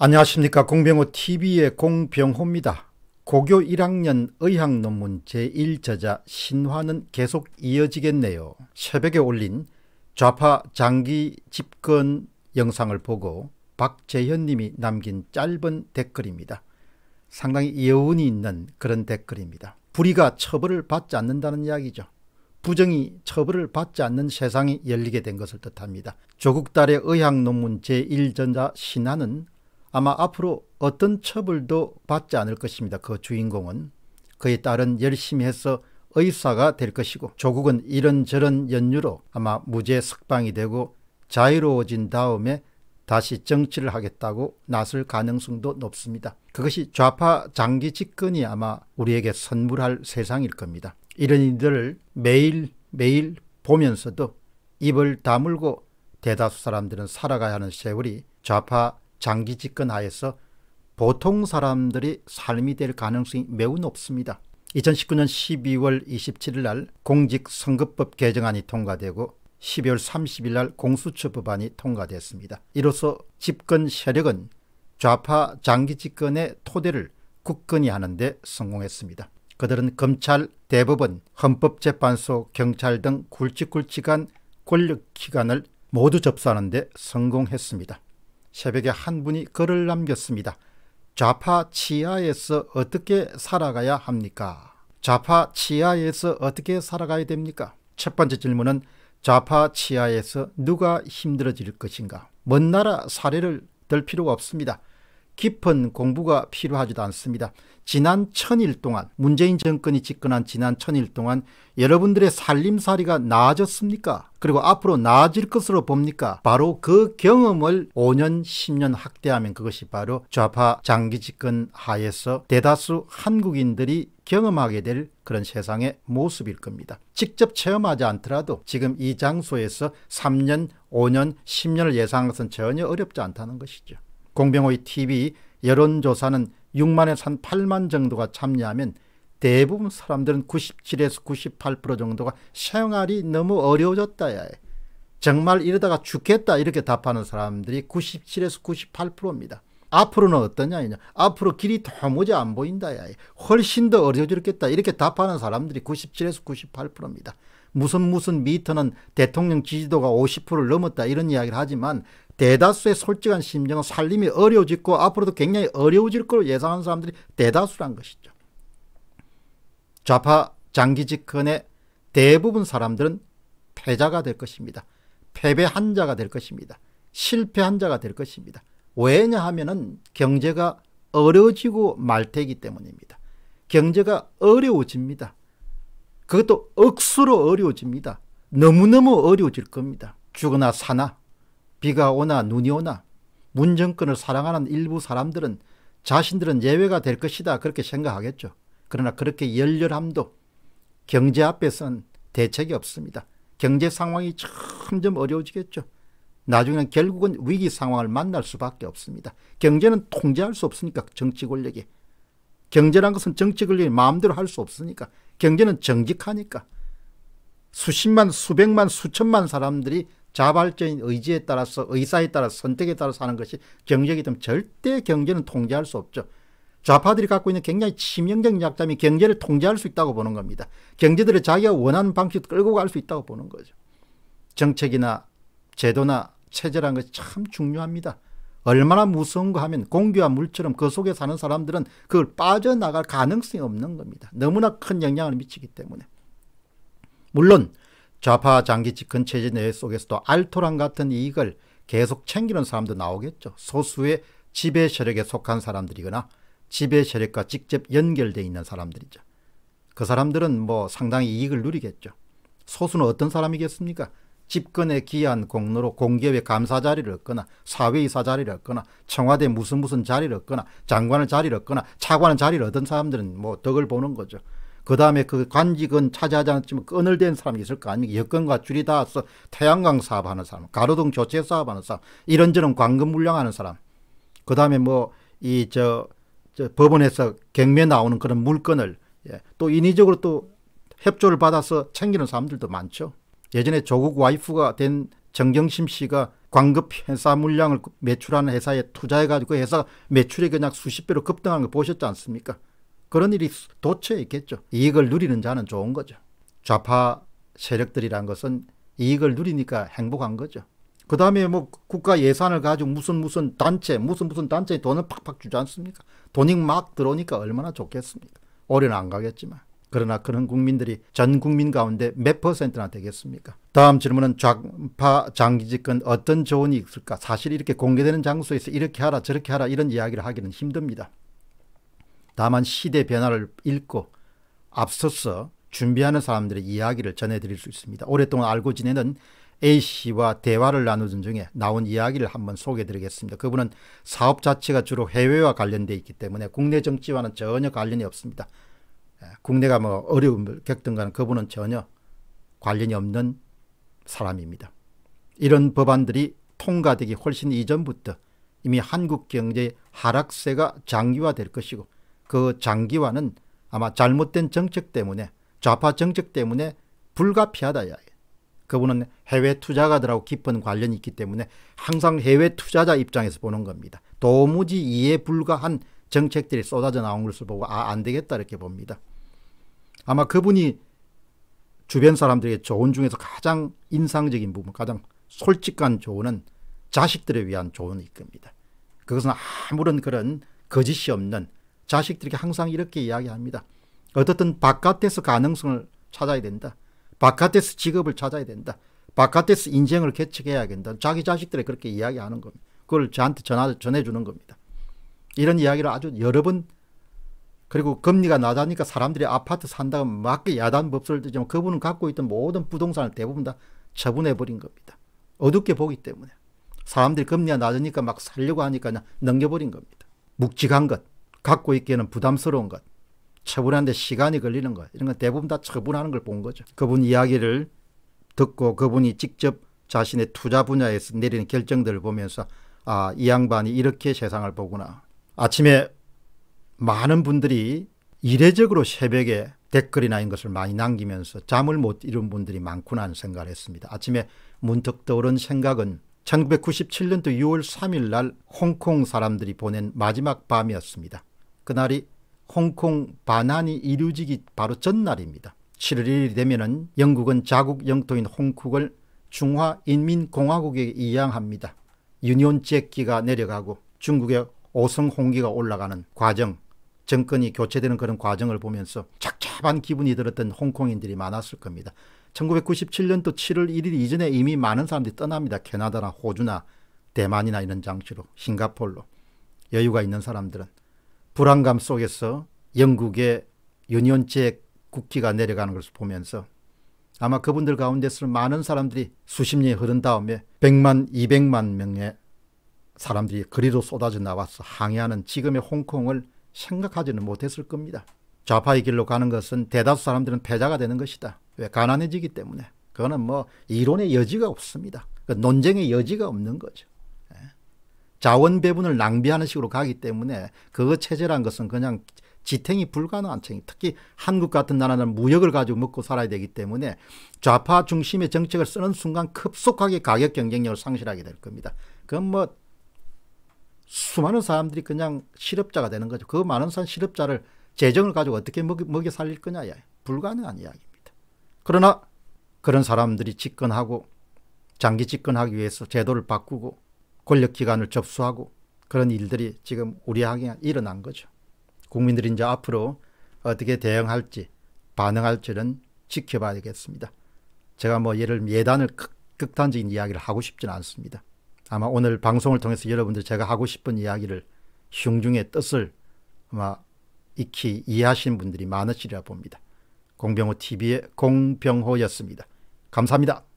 안녕하십니까 공병호 TV의 공병호입니다. 고교 1학년 의학 논문 제1저자 신화는 계속 이어지겠네요. 새벽에 올린 좌파 장기 집권 영상을 보고 박재현님이 남긴 짧은 댓글입니다. 상당히 여운이 있는 그런 댓글입니다. 불의가 처벌을 받지 않는다는 이야기죠. 부정이 처벌을 받지 않는 세상이 열리게 된 것을 뜻합니다. 조국 딸의 의학 논문 제1전자 신화는 아마 앞으로 어떤 처벌도 받지 않을 것입니다. 그 주인공은 그에 따른 열심히 해서 의사가 될 것이고 조국은 이런저런 연유로 아마 무죄 석방이 되고 자유로워진 다음에 다시 정치를 하겠다고 나설 가능성도 높습니다. 그것이 좌파 장기 집권이 아마 우리에게 선물할 세상일 겁니다. 이런 이들을 매일 매일 보면서도 입을 다물고 대다수 사람들은 살아가야 하는 세월이 좌파 장기 집권 하에서 보통 사람들이 삶이 될 가능성이 매우 높습니다. 2019년 12월 27일 날 공직선거법 개정안이 통과되고 12월 30일 날 공수처 법안이 통과됐습니다. 이로써 집권 세력은 좌파 장기 집권의 토대를 굳건히 하는데 성공했습니다. 그들은 검찰, 대법원, 헌법재판소, 경찰 등 굵직굵직한 권력기관을 모두 접수하는데 성공했습니다. 새벽에 한 분이 글을 남겼습니다. 좌파 치하에서 어떻게 살아가야 합니까? 좌파 치하에서 어떻게 살아가야 됩니까? 첫 번째 질문은 좌파 치하에서 누가 힘들어질 것인가? 먼 나라 사례를 들 필요가 없습니다. 깊은 공부가 필요하지도 않습니다. 지난 천일 동안 문재인 정권이 집권한 지난 천일 동안 여러분들의 살림살이가 나아졌습니까? 그리고 앞으로 나아질 것으로 봅니까? 바로 그 경험을 5년, 10년 확대하면 그것이 바로 좌파 장기 집권 하에서 대다수 한국인들이 경험하게 될 그런 세상의 모습일 겁니다. 직접 체험하지 않더라도 지금 이 장소에서 3년, 5년, 10년을 예상한 것은 전혀 어렵지 않다는 것이죠. 공병호의 TV 여론조사는 6만에서 한 8만 정도가 참여하면 대부분 사람들은 97에서 98% 정도가 생활이 너무 어려워졌다. 야 정말 이러다가 죽겠다 이렇게 답하는 사람들이 97에서 98%입니다. 앞으로는 어떠냐 이냐 앞으로 길이 도무지 안 보인다 야 훨씬 더 어려워지겠다 이렇게 답하는 사람들이 97에서 98%입니다. 무슨 무슨 미터는 대통령 지지도가 50%를 넘었다 이런 이야기를 하지만 대다수의 솔직한 심정은 살림이 어려워지고 앞으로도 굉장히 어려워질 걸로 예상하는 사람들이 대다수란 것이죠. 좌파 장기 집권의 대부분 사람들은 패자가 될 것입니다. 패배한 자가 될 것입니다. 실패한 자가 될 것입니다. 왜냐하면 경제가 어려워지고 말테기 때문입니다. 경제가 어려워집니다. 그것도 억수로 어려워집니다. 너무너무 어려워질 겁니다. 죽으나 사나 비가 오나 눈이 오나 문정권을 사랑하는 일부 사람들은 자신들은 예외가 될 것이다 그렇게 생각하겠죠. 그러나 그렇게 열렬함도 경제 앞에서는 대책이 없습니다. 경제 상황이 점점 어려워지겠죠. 나중에는 결국은 위기 상황을 만날 수밖에 없습니다. 경제는 통제할 수 없으니까 정치 권력이. 경제란 것은 정치 권력이 마음대로 할 수 없으니까 경제는 정직하니까. 수십만, 수백만, 수천만 사람들이 자발적인 의지에 따라서 의사에 따라 선택에 따라서 하는 것이 경제이기 때문에 절대 경제는 통제할 수 없죠. 좌파들이 갖고 있는 굉장히 치명적인 약점이 경제를 통제할 수 있다고 보는 겁니다. 경제들을 자기가 원하는 방식으로 끌고 갈 수 있다고 보는 거죠. 정책이나 제도나 체제란 것이 참 중요합니다. 얼마나 무서운가 하면 공기와 물처럼 그 속에 사는 사람들은 그걸 빠져나갈 가능성이 없는 겁니다. 너무나 큰 영향을 미치기 때문에. 물론 좌파 장기집 근체제 내 속에서도 알토란 같은 이익을 계속 챙기는 사람도 나오겠죠. 소수의 지배 세력에 속한 사람들이거나 지배 세력과 직접 연결되 어 있는 사람들이죠. 그 사람들은 뭐 상당히 이익을 누리겠죠. 소수는 어떤 사람이겠습니까? 집권에 기한 여 공로로 공기업의 감사 자리를 얻거나 사회이사 자리를 얻거나 청와대 무슨 무슨 자리를 얻거나 장관을 자리를 얻거나 차관을 자리를 얻은 사람들은 뭐 덕을 보는 거죠. 그 다음에 그 관직은 차지하지 않았지만 끈을댄 사람이 있을 거 아닙니까? 여건과 줄이 닿아서 태양광 사업하는 사람, 가로등 교체 사업하는 사람, 이런저런 광금 물량하는 사람, 그 다음에 뭐 이 저 저 법원에서 경매 나오는 그런 물건을 예, 또 인위적으로 또 협조를 받아서 챙기는 사람들도 많죠. 예전에 조국 와이프가 된 정경심 씨가 광급 회사 물량을 매출하는 회사에 투자해가지고 그 회사 매출이 그냥 수십 배로 급등한 거 보셨지 않습니까? 그런 일이 도처에 있겠죠. 이익을 누리는 자는 좋은 거죠. 좌파 세력들이란 것은 이익을 누리니까 행복한 거죠. 그 다음에 뭐 국가 예산을 가지고 무슨 무슨 단체, 무슨 무슨 단체에 돈을 팍팍 주지 않습니까? 돈이 막 들어오니까 얼마나 좋겠습니까? 올해는 안 가겠지만. 그러나 그런 국민들이 전 국민 가운데 몇 퍼센트나 되겠습니까? 다음 질문은 좌파 장기집권 어떤 조언이 있을까? 사실 이렇게 공개되는 장소에서 이렇게 하라 저렇게 하라 이런 이야기를 하기는 힘듭니다. 다만 시대 변화를 읽고 앞서서 준비하는 사람들의 이야기를 전해드릴 수 있습니다. 오랫동안 알고 지내는 A씨와 대화를 나누던 중에 나온 이야기를 한번 소개해드리겠습니다. 그분은 사업 자체가 주로 해외와 관련되어 있기 때문에 국내 정치와는 전혀 관련이 없습니다. 예, 국내가 뭐 어려움을 겪든가는 그분은 전혀 관련이 없는 사람입니다. 이런 법안들이 통과되기 훨씬 이전부터 이미 한국 경제 하락세가 장기화될 것이고 그 장기화는 아마 잘못된 정책 때문에 좌파 정책 때문에 불가피하다 이야기. 그분은 해외 투자가들하고 깊은 관련이 있기 때문에 항상 해외 투자자 입장에서 보는 겁니다. 도무지 이해 불가한 정책들이 쏟아져 나온 것을 보고 아, 안 되겠다 이렇게 봅니다. 아마 그분이 주변 사람들에게 조언 중에서 가장 인상적인 부분, 가장 솔직한 조언은 자식들을 위한 조언일 겁니다. 그것은 아무런 그런 거짓이 없는 자식들에게 항상 이렇게 이야기합니다. 어떻든 바깥에서 가능성을 찾아야 된다. 바깥에서 직업을 찾아야 된다. 바깥에서 인생을 개척해야 된다. 자기 자식들에 게 그렇게 이야기하는 겁니다. 그걸 저한테 전화, 전해주는 겁니다. 이런 이야기를 아주 여러 번 그리고 금리가 낮아니까 사람들이 아파트 산다고 막게 야단 법설을 뜨지만 그분은 갖고 있던 모든 부동산을 대부분 다 처분해버린 겁니다. 어둡게 보기 때문에. 사람들이 금리가 낮으니까 막 살려고 하니까 그냥 넘겨버린 겁니다. 묵직한 것, 갖고 있기에는 부담스러운 것, 처분하는데 시간이 걸리는 것, 이런 건 대부분 다 처분하는 걸 본 거죠. 그분 이야기를 듣고 그분이 직접 자신의 투자 분야에서 내리는 결정들을 보면서 아, 이 양반이 이렇게 세상을 보구나. 아침에 많은 분들이 이례적으로 새벽에 댓글이나 이런 것을 많이 남기면서 잠을 못 이룬 분들이 많구나 하는 생각을 했습니다. 아침에 문득 떠오른 생각은 1997년도 6월 3일 날 홍콩 사람들이 보낸 마지막 밤이었습니다. 그날이 홍콩 반환이 이루어지기 바로 전날입니다. 7월 1일이 되면은 영국은 자국 영토인 홍콩을 중화인민공화국에 이양합니다. 유니온 잭기가 내려가고 중국의 오성홍기가 올라가는 과정 정권이 교체되는 그런 과정을 보면서 착잡한 기분이 들었던 홍콩인들이 많았을 겁니다. 1997년도 7월 1일 이전에 이미 많은 사람들이 떠납니다. 캐나다나 호주나 대만이나 이런 장치로 싱가폴로 여유가 있는 사람들은 불안감 속에서 영국의 유니언제 국기가 내려가는 것을 보면서 아마 그분들 가운데서 많은 사람들이 수십 년이 흐른 다음에 100만, 200만 명의 사람들이 그리로 쏟아져 나와서 항해하는 지금의 홍콩을 생각하지는 못했을 겁니다. 좌파의 길로 가는 것은 대다수 사람들은 패자가 되는 것이다. 왜? 가난해지기 때문에. 그거는 뭐 이론의 여지가 없습니다. 그 논쟁의 여지가 없는 거죠. 예? 자원 배분을 낭비하는 식으로 가기 때문에 그 체제란 것은 그냥 지탱이 불가능한 체임 특히 한국 같은 나라는 무역을 가지고 먹고 살아야 되기 때문에 좌파 중심의 정책을 쓰는 순간 급속하게 가격 경쟁력을 상실하게 될 겁니다. 그건 뭐 수많은 사람들이 그냥 실업자가 되는 거죠. 그 많은 사람 실업자를 재정을 가지고 어떻게 먹여, 먹여 살릴 거냐 불가능한 이야기입니다. 그러나 그런 사람들이 집권하고 장기 집권하기 위해서 제도를 바꾸고 권력기관을 접수하고 그런 일들이 지금 우리에게 일어난 거죠. 국민들이 이제 앞으로 어떻게 대응할지 반응할지는 지켜봐야겠습니다. 제가 뭐 예를 예단을 극, 극단적인 이야기를 하고 싶지는 않습니다. 아마 오늘 방송을 통해서 여러분들 제가 하고 싶은 이야기를 흉중의 뜻을 아마 익히 이해하신 분들이 많으시리라 봅니다. 공병호 TV의 공병호였습니다. 감사합니다.